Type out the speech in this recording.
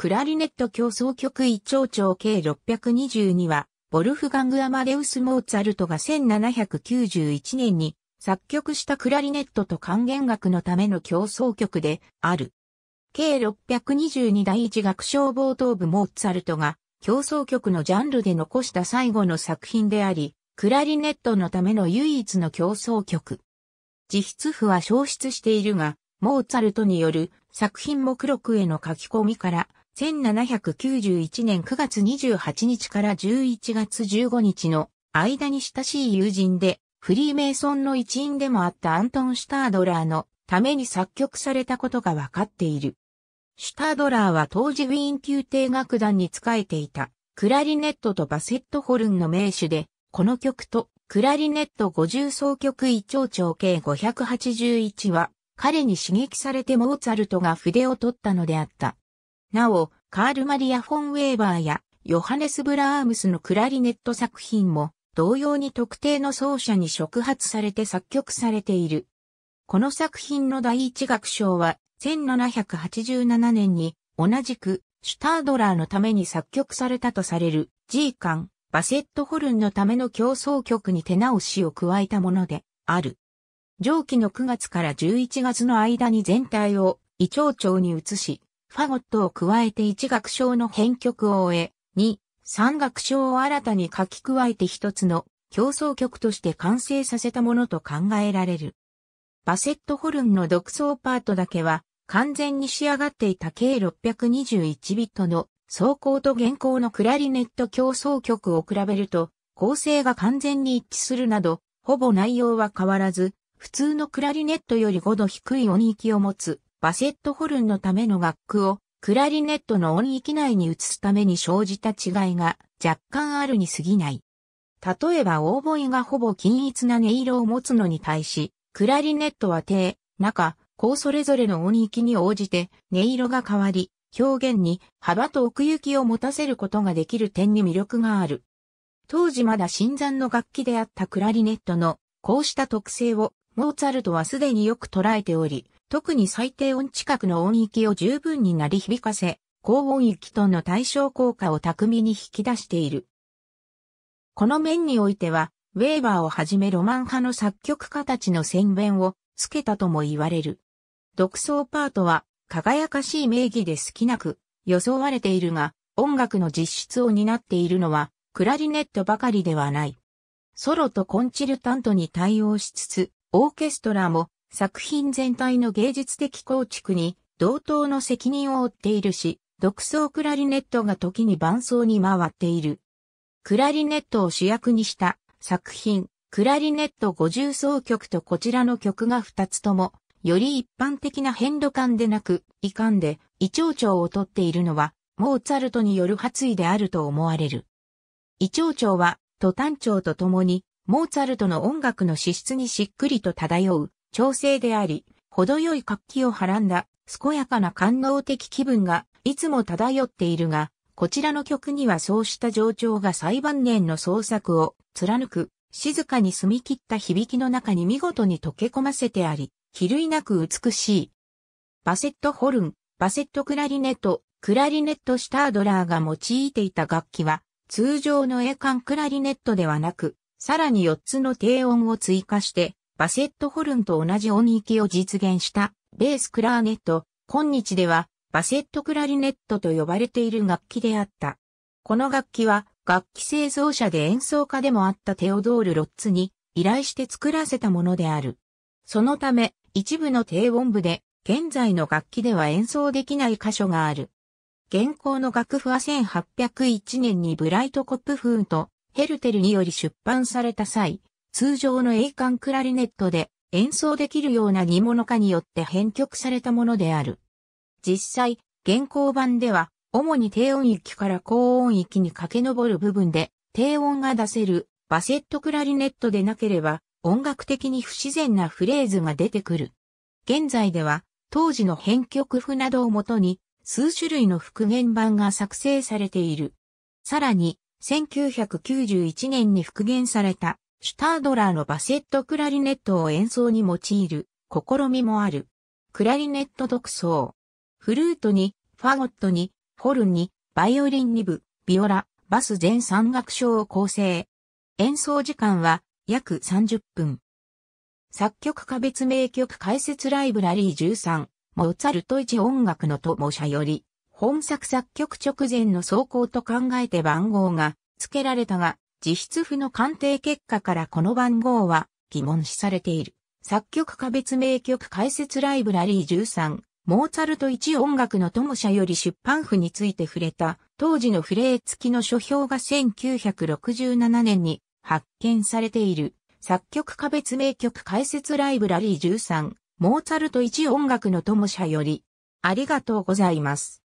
クラリネット競争曲一丁長計622は、ボルフガング・アマデウス・モーツァルトが1791年に作曲したクラリネットと還元楽のための競争曲である。計622第一楽章冒頭部モーツァルトが競争曲のジャンルで残した最後の作品であり、クラリネットのための唯一の競争曲。自筆譜は消失しているが、モーツァルトによる作品目録への書き込みから、1791年9月28日から11月15日の間に親しい友人で、フリーメイソンの一員でもあったアントン・シュタードラーのために作曲されたことがわかっている。シュタードラーは当時ウィーン宮廷楽団に仕えていた、クラリネットとバセットホルンの名手で、この曲とクラリネット50奏曲一丁長計581は、彼に刺激されてモーツァルトが筆を取ったのであった。なお、カール・マリア・フォン・ウェーバーやヨハネス・ブラームスのクラリネット作品も同様に特定の奏者に触発されて作曲されている。この作品の第一楽章は1787年に同じくシュタードラーのために作曲されたとされる G ン・バセットホルンのための競争曲に手直しを加えたものである。上記の9月から11月の間に全体を胃腸腸に移し、ファゴットを加えて1楽章の編曲を終え、2、3楽章を新たに書き加えて一つの競争曲として完成させたものと考えられる。バセットホルンの独奏パートだけは完全に仕上がっていた計621ビットの走行と現行のクラリネット競争曲を比べると構成が完全に一致するなど、ほぼ内容は変わらず、普通のクラリネットより5度低い音域を持つバセットホルンのための楽譜をクラリネットの音域内に移すために生じた違いが若干あるに過ぎない。例えばオーボイがほぼ均一な音色を持つのに対し、クラリネットは低、中、高それぞれの音域に応じて音色が変わり、表現に幅と奥行きを持たせることができる点に魅力がある。当時まだ新参の楽器であったクラリネットのこうした特性をモーツァルトはすでによく捉えており、特に最低音近くの音域を十分に鳴り響かせ、高音域との対象効果を巧みに引き出している。この面においては、ウェーバーをはじめロマン派の作曲家たちの宣伝をつけたとも言われる。独奏パートは輝かしい名義で少なく装われているが、音楽の実質を担っているのはクラリネットばかりではない。ソロとコンチルタントに対応しつつ、オーケストラも作品全体の芸術的構築に同等の責任を負っているし、独奏クラリネットが時に伴奏に回っている。クラリネットを主役にした作品、クラリネット五重奏曲とこちらの曲が二つとも、より一般的な変度感でなく、遺憾で、胃腸調をとっているのは、モーツァルトによる発意であると思われる。胃腸調は、と短調とともに、モーツァルトの音楽の資質にしっくりと漂う、調整であり、程よい活気をはらんだ、健やかな感能的気分が、いつも漂っているが、こちらの曲にはそうした情調が最晩年の創作を貫く、静かに澄み切った響きの中に見事に溶け込ませてあり、比類なく美しい。バセットホルン、バセットクラリネット、クラリネットスタードラーが用いていた楽器は、通常の栄冠クラリネットではなく、さらに4つの低音を追加して、バセットホルンと同じ音域を実現したベースクラーネット、今日ではバセットクラリネットと呼ばれている楽器であった。この楽器は楽器製造者で演奏家でもあったテオドール・ロッツに依頼して作らせたものである。そのため一部の低音部で現在の楽器では演奏できない箇所がある。現行の楽譜は1801年にブライトコップ風とヘルテルにより出版された際、通常の栄冠クラリネットで演奏できるような煮物化によって編曲されたものである。実際、現行版では、主に低音域から高音域に駆け上る部分で、低音が出せるバセットクラリネットでなければ、音楽的に不自然なフレーズが出てくる。現在では、当時の編曲譜などをもとに、数種類の復元版が作成されている。さらに、1991年に復元されたシュタードラーのバセットクラリネットを演奏に用いる試みもある。クラリネット独奏。フルートに、ファゴットに、ホルンに、バイオリン2部、ビオラ、バス全3楽章を構成。演奏時間は約30分。作曲家別名曲解説ライブラリー13、モーツァルト一音楽の友者より、本作作曲直前の走行と考えて番号が付けられたが、実質譜の鑑定結果からこの番号は疑問視されている。作曲家別名曲解説ライブラリー13、モーツァルト1音楽の友社より出版譜について触れた、当時のフレー付きの書評が1967年に発見されている。作曲家別名曲解説ライブラリー13、モーツァルト1音楽の友社より、ありがとうございます。